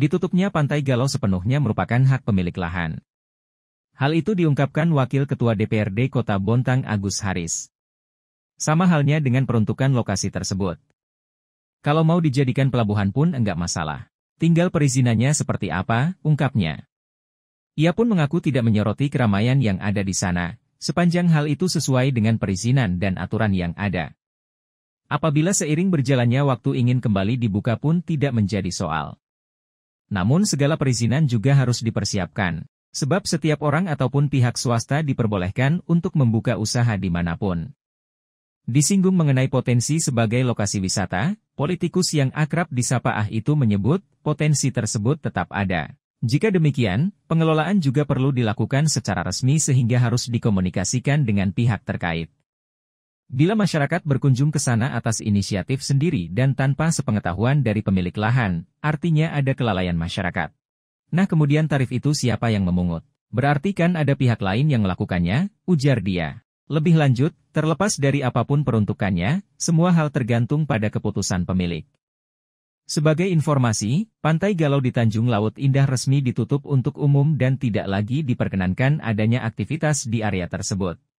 Ditutupnya Pantai Galau sepenuhnya merupakan hak pemilik lahan. Hal itu diungkapkan Wakil Ketua DPRD Kota Bontang Agus Haris. Sama halnya dengan peruntukan lokasi tersebut. Kalau mau dijadikan pelabuhan pun enggak masalah. Tinggal perizinannya seperti apa, ungkapnya. Ia pun mengaku tidak menyoroti keramaian yang ada di sana, sepanjang hal itu sesuai dengan perizinan dan aturan yang ada. Apabila seiring berjalannya waktu ingin kembali dibuka pun tidak menjadi soal. Namun segala perizinan juga harus dipersiapkan, sebab setiap orang ataupun pihak swasta diperbolehkan untuk membuka usaha di dimanapun. Disinggung mengenai potensi sebagai lokasi wisata, politikus yang akrab disapa Ah itu menyebut, potensi tersebut tetap ada. Jika demikian, pengelolaan juga perlu dilakukan secara resmi sehingga harus dikomunikasikan dengan pihak terkait. Bila masyarakat berkunjung ke sana atas inisiatif sendiri dan tanpa sepengetahuan dari pemilik lahan, artinya ada kelalaian masyarakat. Nah kemudian tarif itu siapa yang memungut? Berarti kan ada pihak lain yang melakukannya, ujar dia. Lebih lanjut, terlepas dari apapun peruntukannya, semua hal tergantung pada keputusan pemilik. Sebagai informasi, Pantai Galau di Tanjung Laut Indah resmi ditutup untuk umum dan tidak lagi diperkenankan adanya aktivitas di area tersebut.